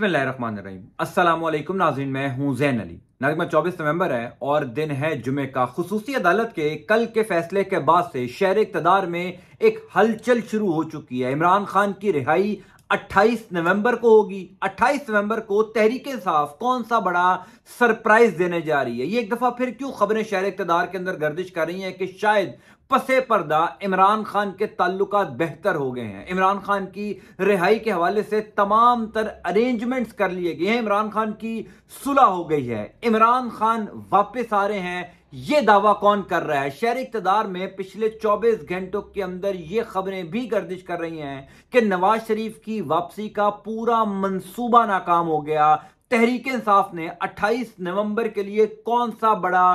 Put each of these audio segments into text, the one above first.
बिस्मिल्लाम नाजिन मैं हूँ जैन अली नगमा 24 नवंबर है और दिन है जुमे का खसूसी अदालत के कल के फैसले के बाद से शहर इकतदार में एक हलचल शुरू हो चुकी है इमरान खान की रिहाई 28 नवंबर को होगी 28 नवंबर को तहरीक इंसाफ कौन सा बड़ा सरप्राइज देने जा रही है ये एक दफा फिर क्यों खबरें शहर इकतदार के अंदर गर्दिश कर रही है कि शायद पसे पर्दा इमरान खान के ताल्लुक बेहतर हो गए हैं इमरान खान की रिहाई के हवाले से तमाम तर अरेंजमेंट्स कर लिए गए हैं इमरान खान की सुलह हो गई है इमरान खान वापस आ रहे हैं ये दावा कौन कर रहा है शहर इकतदार में पिछले 24 घंटों के अंदर ये खबरें भी गर्दिश कर रही हैं कि नवाज शरीफ की वापसी का पूरा मंसूबा नाकाम हो गया तहरीक इंसाफ ने 28 नवंबर के लिए कौन सा बड़ा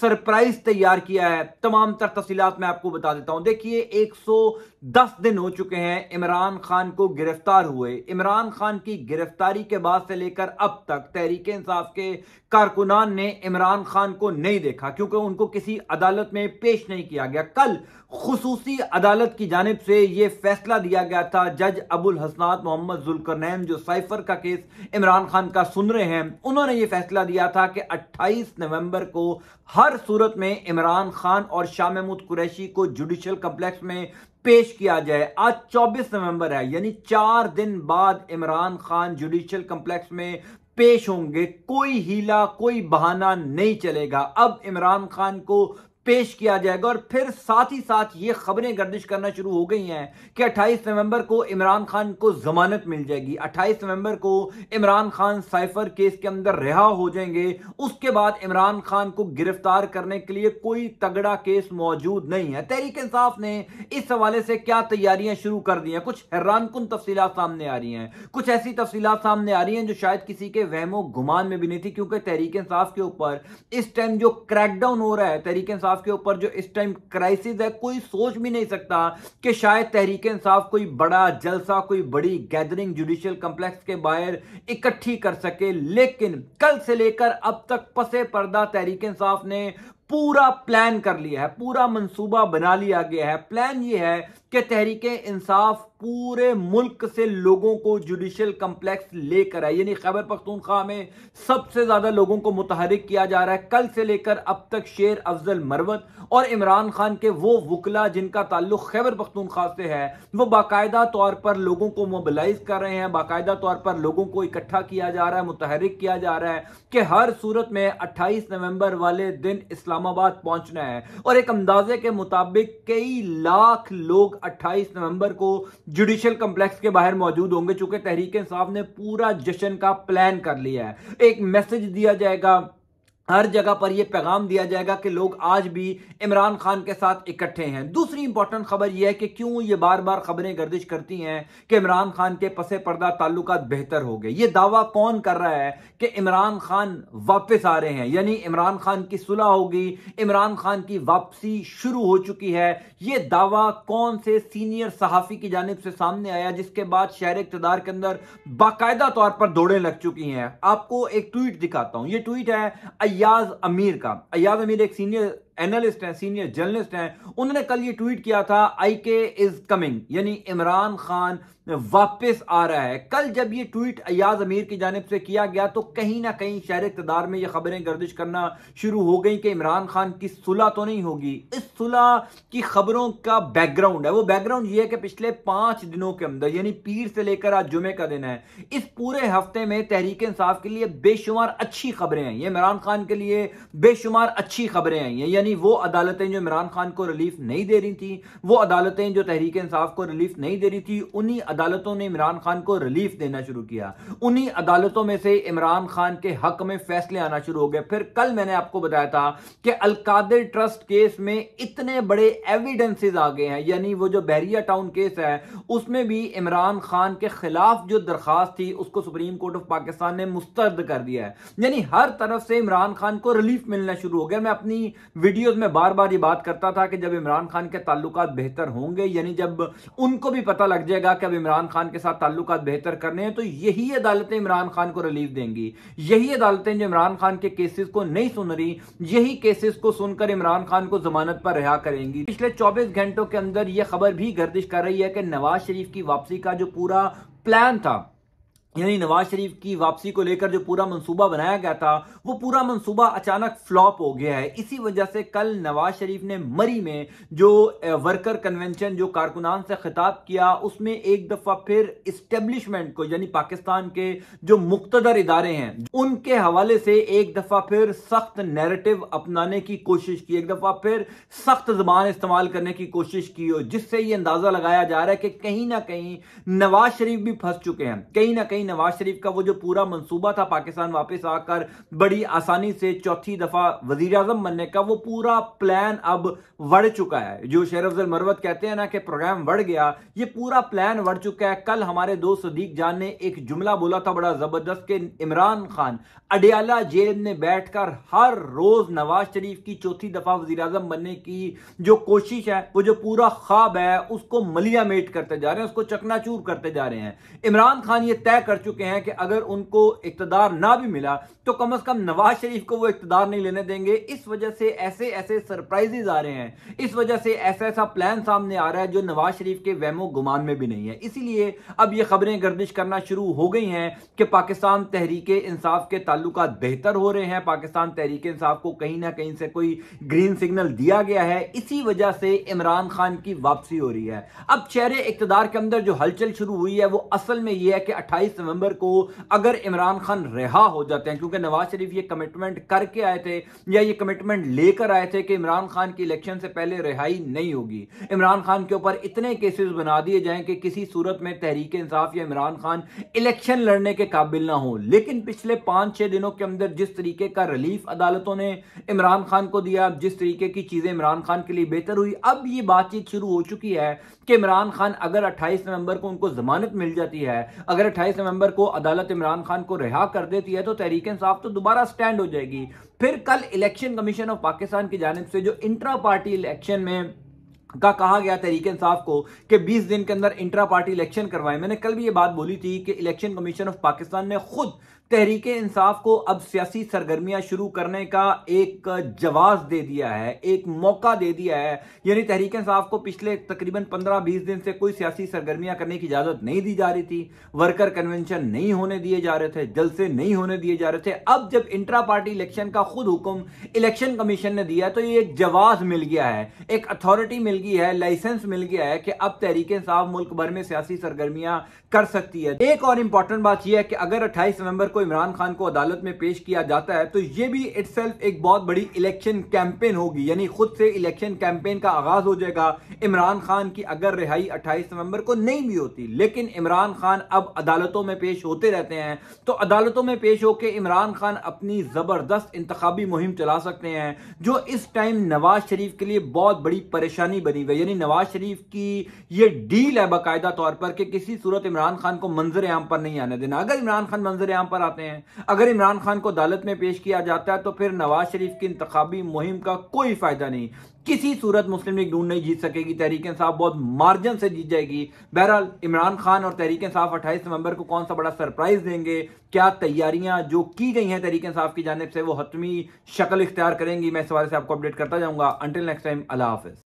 सरप्राइज तैयार किया है तमाम तर तफसीलात मैं आपको बता देता हूं देखिए 110 दिन हो चुके हैं इमरान खान को गिरफ्तार हुए इमरान खान की गिरफ्तारी के बाद से लेकर अब तक तहरीक इंसाफ के कारकुनान ने इमरान खान को नहीं देखा क्योंकि उनको किसी अदालत में पेश नहीं किया गया कल खसूसी अदालत की जानब से यह फैसला दिया गया था जज अबुल हसनात मोहम्मद जुलकरनैन जो साइफर का केस इमरान खान का सुन रहे हैं उन्होंने ये फैसला दिया था कि 28 नवंबर को हर सूरत में इमरान खान और शाह महमूद कुरैशी को जुडिशल कम्प्लेक्स में पेश किया जाए आज 24 नवंबर है यानी चार दिन बाद इमरान खान जुडिशल कम्प्लेक्स में पेश होंगे कोई हीला कोई बहाना नहीं चलेगा अब इमरान खान को पेश किया जाएगा और फिर साथ ही साथ ये खबरें गर्दिश करना शुरू हो गई हैं कि 28 नवंबर को इमरान खान को जमानत मिल जाएगी 28 नवंबर को इमरान खान साइफर केस के अंदर रिहा हो जाएंगे उसके बाद इमरान खान को गिरफ्तार करने के लिए कोई तगड़ा केस मौजूद नहीं है तहरीक इंसाफ ने इस हवाले से क्या तैयारियां शुरू कर दी हैं कुछ हैरान कन सामने आ रही हैं कुछ ऐसी तफसीत सामने आ रही हैं जो शायद किसी के वहमो गुमान में भी नहीं थी क्योंकि तहरीक इंसाफ के ऊपर इस टाइम जो क्रैकडाउन हो रहा है तहरीक इंसाफ इंसाफ के ऊपर जो इस टाइम क्राइसिस है कोई सोच भी नहीं सकता कि शायद तहरीक इंसाफ कोई बड़ा जलसा कोई बड़ी गैदरिंग जुडिशियल कंप्लेक्स के बाहर इकट्ठी कर सके लेकिन कल से लेकर अब तक पसे पर्दा तहरीक इंसाफ ने पूरा प्लान कर लिया है पूरा मंसूबा बना लिया गया है प्लान ये है कि तहरीक इंसाफ पूरे मुल्क से लोगों को जुडिशल कम्प्लेक्स लेकर आए यानी खैबर पख्तूनख्वा में सबसे ज़्यादा लोगों को मुतहरक किया जा रहा है कल से लेकर अब तक शेर अफजल मरवत और इमरान खान के वो वकला जिनका ताल्लुक खैबर पख्तूनख्वा से है वो बाकायदा तौर पर लोगों को मोबिलाइज कर रहे हैं बाकायदा तौर पर लोगों को इकट्ठा किया जा रहा है मुतहरक किया जा रहा है कि हर सूरत में अट्ठाईस नवंबर वाले दिन इस्लाम इस्लामाबाद पहुंचना है और एक अंदाजे के मुताबिक कई लाख लोग 28 नवंबर को जुडिशल कम्प्लेक्स के बाहर मौजूद होंगे चूंकि तहरीक इंसाफ ने पूरा जश्न का प्लान कर लिया है एक मैसेज दिया जाएगा हर जगह पर यह पैगाम दिया जाएगा कि लोग आज भी इमरान खान के साथ इकट्ठे हैं दूसरी इंपॉर्टेंट खबर यह है कि क्यों ये बार बार खबरें गर्दिश करती हैं कि इमरान खान के पसे पर्दा ताल्लुक बेहतर हो गए ये दावा कौन कर रहा है कि इमरान खान वापस आ रहे हैं यानी इमरान खान की सुलह होगी इमरान खान की वापसी शुरू हो चुकी है ये दावा कौन से सीनियर सहाफ़ी की जानब से सामने आया जिसके बाद शहर इकतदार के अंदर बाकायदा तौर पर दौड़े लग चुकी हैं आपको एक ट्वीट दिखाता हूं ये ट्वीट है अयाज अमीर का अयाज अमीर एक सीनियर एनालिस्ट हैं सीनियर जर्नलिस्ट हैं उन्होंने कल ये ट्वीट किया था आई के इज कमिंग यानी इमरान खान वापस आ रहा है कल जब ये ट्वीट अयाज अमीर की जानब से किया गया तो कहीं ना कहीं शहर इकतदार में ये खबरें गर्दिश करना शुरू हो गई कि इमरान खान की सुलह तो नहीं होगी इस सुलह की खबरों का बैकग्राउंड है वो बैकग्राउंड ये है कि पिछले पांच दिनों के अंदर यानी पीर से लेकर आज जुमे का दिन है इस पूरे हफ्ते में तहरीक इंसाफ के लिए बेशुमार अच्छी खबरें आई हैं इमरान खान के लिए बेशुमार अच्छी खबरें आई हैं यानी वो अदालतें जो इमरान खान को रिलीफ नहीं दे रही थी वो अदालतें जो तहरीक इंसाफ को रिलीफ नहीं दे रही थी उन्हीं अदालतों ने इमरान खान को रिलीफ देना शुरू किया उन्हीं अदालतों में से इमरान खान के हक में फैसले आना शुरू हो गए फिर कल मैंने आपको बताया था कि अलकादिर ट्रस्ट केस में इतने बड़े एविडेंसेज आ गए हैं यानी वो जो बहरिया टाउन केस है उसमें भी इमरान खान के खिलाफ जो दरखास्त थी उसको सुप्रीम कोर्ट ऑफ पाकिस्तान ने मुस्तर्द कर दिया है यानी हर तरफ से इमरान खान को रिलीफ मिलना शुरू हो गया मैं अपनी वीडियोस में बार बार ये बात करता था कि जब इमरान खान के ताल्लुक बेहतर होंगे यानी जब उनको भी पता लग जाएगा कि अब इमरान खान के साथ ताल्लुक बेहतर करने हैं तो यही अदालतें इमरान खान को रिलीफ देंगी यही अदालतें जो इमरान खान के केसेस को नहीं सुन रही यही केसेस को सुनकर इमरान खान को जमानत पर रिहा करेंगी पिछले चौबीस घंटों के अंदर यह खबर भी गर्दिश कर रही है कि नवाज शरीफ की वापसी का जो पूरा प्लान था यानी नवाज शरीफ की वापसी को लेकर जो पूरा मंसूबा बनाया गया था वो पूरा मंसूबा अचानक फ्लॉप हो गया है इसी वजह से कल नवाज शरीफ ने मरी में जो वर्कर कन्वेंशन जो कारकुनान से खिताब किया उसमें एक दफ़ा फिर इस्टेब्लिशमेंट को यानी पाकिस्तान के जो मुख्तर इदारे हैं उनके हवाले से एक दफ़ा फिर सख्त नेरेटिव अपनाने की कोशिश की एक दफ़ा फिर सख्त जबान इस्तेमाल करने की कोशिश की हो जिससे ये अंदाज़ा लगाया जा रहा है कि कहीं ना कहीं नवाज शरीफ भी फंस चुके हैं कहीं ना कहीं नवाज शरीफ का वो जो पूरा मंसूबा था पाकिस्तान वापस आकर बड़ी आसानी से चौथी दफा वजीर आजम बनने का वो पूरा प्लान अब बढ़ चुका है जो शेर अफजल मरवत कहते हैं ना कि प्रोग्राम बढ़ गया ये पूरा प्लान बढ़ चुका है कल हमारे दोस्त सदीक जान ने एक जुमला बोला था बड़ा जबरदस्त के इमरान खान अडियाला जेल में बैठकर हर रोज नवाज शरीफ की चौथी दफा वजी अजम बनने की जो कोशिश है वो जो पूरा ख्वाब है उसको मलियामेट करते जा रहे हैं उसको चकनाचूर करते जा रहे हैं इमरान खान ये तय कर कर चुके हैं कि अगर उनको इकतदार ना भी मिला तो कम अज कम नवाज शरीफ को वो इकतदार नहीं लेने देंगे इस वजह से ऐसे ऐसे सरप्राइजेज आ रहे हैं इस वजह से ऐसा ऐसा प्लान सामने आ रहा है जो नवाज शरीफ के वैमो गुमान में भी नहीं है इसीलिए अब ये खबरें गर्दिश करना शुरू हो गई हैं कि पाकिस्तान तहरीक इंसाफ के ताल्लुक बेहतर हो रहे हैं पाकिस्तान तहरीक इंसाफ को कहीं ना कहीं से कोई ग्रीन सिग्नल दिया गया है इसी वजह से इमरान खान की वापसी हो रही है अब चेहरे इकतदार के अंदर जो हलचल शुरू हुई है वो असल में यह है कि अट्ठाईस नवंबर को अगर इमरान खान रिहा हो जाते हैं क्योंकि नवाज शरीफ ये कमिटमेंट करके आए थे या ये कमिटमेंट लेकर आए थे कि इमरान खान की इलेक्शन से पहले रिहाई नहीं होगी इमरान खान के ऊपर इतने केसेस बना दिए जाएं कि किसी सूरत में तहरीक इंसाफ या इमरान खान इलेक्शन लड़ने के काबिल ना हो लेकिन पिछले पांच छह दिनों के अंदर जिस तरीके का रिलीफ अदालतों ने इमरान खान को दिया जिस तरीके की चीजें इमरान खान के लिए बेहतर हुई अब ये बातचीत शुरू हो चुकी है कि इमरान खान अगर अट्ठाईस नवंबर को उनको जमानत मिल जाती है अगर अट्ठाईस नवंबर को अदालत इमरान खान को रिहा कर देती है तो तहरीक इंसाफ तो दोबारा स्टैंड हो जाएगी फिर कल इलेक्शन कमीशन ऑफ पाकिस्तान की जानब से जो इंट्रा पार्टी इलेक्शन में का कहा गया तहरीक इंसाफ को कि 20 दिन के अंदर इंट्रा पार्टी इलेक्शन करवाए मैंने कल भी ये बात बोली थी कि इलेक्शन कमीशन ऑफ पाकिस्तान ने खुद तहरीक इंसाफ को अब सियासी सरगर्मियां शुरू करने का एक जवाब दे दिया है एक मौका दे दिया है यानी तहरीक इंसाफ को पिछले तकरीबन 15-20 दिन से कोई सियासी सरगर्मियां करने की इजाजत नहीं दी जा रही थी वर्कर कन्वेंशन नहीं होने दिए जा रहे थे जलसे नहीं होने दिए जा रहे थे अब जब इंट्रा पार्टी इलेक्शन का खुद हुक्म इलेक्शन कमीशन ने दिया तो ये एक जवाब मिल गया है एक अथॉरिटी मिल गई है लाइसेंस मिल गया है कि अब तहरीक इंसाफ मुल्क भर में सियासी सरगर्मियां कर सकती है एक और इंपॉर्टेंट बात यह है कि अगर अट्ठाईस नवंबर को इमरान खान को अदालत में पेश किया जाता है तो ये भी इट एक बहुत बड़ी इलेक्शन कैंपेन होगी यानी खुद से इलेक्शन कैंपेन का आगाज हो जाएगा इमरान खान की अगर रिहाई 28 नवंबर को नहीं भी होती लेकिन इमरान खान अब अदालतों में पेश होते रहते हैं तो अदालतों में पेश होकर इमरान खान अपनी जबरदस्त इंतबी मुहिम चला सकते हैं जो इस टाइम नवाज शरीफ के लिए बहुत बड़ी परेशानी बनी हुई यानी नवाज शरीफ की यह डील है बाकायदा तौर पर कि किसी सूरत इमरान खान को मंजर आम पर नहीं आने देना अगर इमरान खान मंजर आम पर आते हैं अगर इमरान खान को अदालत में पेश किया जाता है तो फिर नवाज शरीफ की इंतबी मुहिम का कोई फायदा नहीं किसी सूरत मुस्लिम लीग नून नहीं जीत सकेगी तहरीक साहब बहुत मार्जिन से जीत जाएगी बहरहाल इमरान खान और तहरीक साहब अट्ठाईस नवंबर को कौन सा बड़ा सरप्राइज देंगे क्या तैयारियां जो की गई हैं तहरीक साहब की जानब से वो हतमी शक्ल इख्तियार करेंगी मैं इस बारे से आपको अपडेट करता जाऊंगा अंटिल नेक्स्ट टाइम अला हाफिज